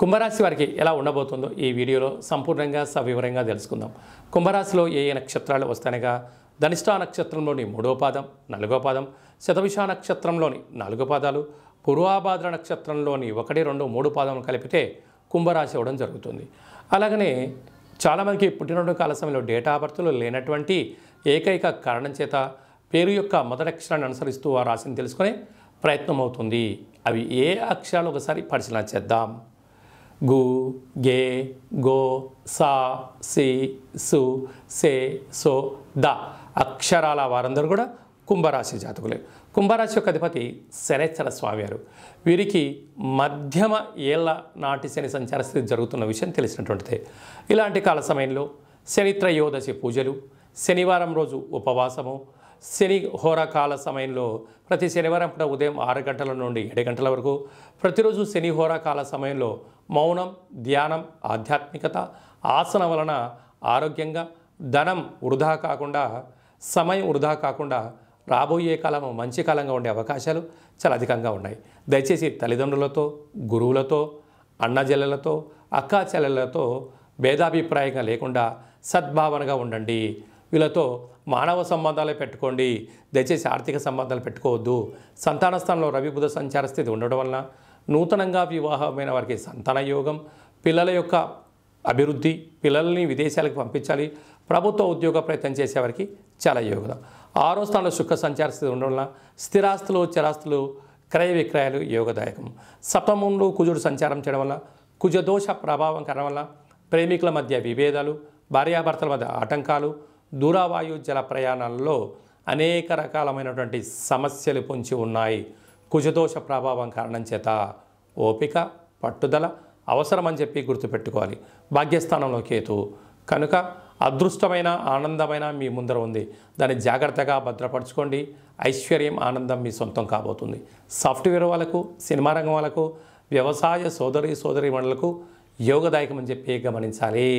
కుంభరాశి వారికి ఎలా ఉండబోతుందో ఈ వీడియోలో సంపూర్ణంగా సవివరంగా తెలుసుకుందాం కుంభరాశిలో ఏ ఏ నక్షత్రాలు వస్తానగా ధనిష్టా నక్షత్రంలోని మూడో పాదం నాలుగో పాదం శతవిష నక్షత్రంలోని నాలుగు పాదాలు పూర్వాభాద్ర నక్షత్రంలోని ఒకటి రెండు మూడు పాదములు కలిపితే కుంభరాశి అవ్వడం జరుగుతుంది అలాగనే చాలామందికి పుట్టినరోజు కాల సమయంలో డేటా బర్త్లు లేనటువంటి ఏకైక కారణం చేత పేరు యొక్క మొదటి అక్షరాన్ని అనుసరిస్తూ ఆ రాశిని తెలుసుకునే ప్రయత్నం అవుతుంది అవి ఏ అక్షరాలు ఒకసారి పరిశీలన చేద్దాం గు గే గో సా సి సు సే సో ద అక్షరాల వారందరూ కూడా కుంభరాశి జాతకులే కుంభరాశి యొక్క అధిపతి శనేశ్వర స్వామి వారు వీరికి మధ్యమ ఏళ్ళ నాటి శని సంచార స్థితి జరుగుతున్న విషయం తెలిసినటువంటిదే ఇలాంటి కాల సమయంలో శని యోదశి పూజలు శనివారం రోజు ఉపవాసము శని హోరాకాల సమయంలో ప్రతి శనివారం పూట ఉదయం ఆరు గంటల నుండి ఏడు గంటల వరకు ప్రతిరోజు శని హోరాకాల సమయంలో మౌనం ధ్యానం ఆధ్యాత్మికత ఆసన వలన ఆరోగ్యంగా ధనం వృధా కాకుండా సమయం వృధా కాకుండా రాబోయే కాలం మంచి కాలంగా ఉండే అవకాశాలు చాలా అధికంగా ఉన్నాయి దయచేసి తల్లిదండ్రులతో గురువులతో అన్నజల్లెలతో అక్కాచెల్లెలతో భేదాభిప్రాయంగా లేకుండా సద్భావనగా ఉండండి వీళ్ళతో మానవ సంబంధాలే పెట్టుకోండి దయచేసి ఆర్థిక సంబంధాలు పెట్టుకోవద్దు సంతాన స్థానంలో రవి బుధ సంచార స్థితి ఉండడం వలన నూతనంగా వివాహమైన వారికి సంతాన యోగం పిల్లల యొక్క అభివృద్ధి పిల్లల్ని విదేశాలకు పంపించాలి ప్రభుత్వ ఉద్యోగ ప్రయత్నం చేసేవారికి చాలా యోగం ఆరో స్థానంలో సుఖ సంచార స్థితి ఉండడం వలన స్థిరాస్తులు చిరాస్తులు క్రయ విక్రయాలు యోగదాయకం సప్తమంలో కుజుడు సంచారం చేయడం వల్ల కుజదోష ప్రభావం కారణం వల్ల ప్రేమికుల మధ్య విభేదాలు భార్యాభర్తల మధ్య ఆటంకాలు దూరవాయు జల ప్రయాణాల్లో అనేక రకాలమైనటువంటి సమస్యలు పొంచి ఉన్నాయి కుజదోష ప్రభావం కారణం చేత ఓపిక పట్టుదల అవసరమని చెప్పి గుర్తుపెట్టుకోవాలి భాగ్యస్థానంలో కేతు కనుక అదృష్టమైన ఆనందమైన మీ ముందర ఉంది దాన్ని జాగ్రత్తగా భద్రపరచుకోండి ఐశ్వర్యం ఆనందం మీ సొంతం కాబోతుంది సాఫ్ట్వేర్ వాళ్ళకు సినిమా రంగం వాళ్ళకు వ్యవసాయ సోదరి సోదరి మండలకు యోగదాయకం అని చెప్పి గమనించాలి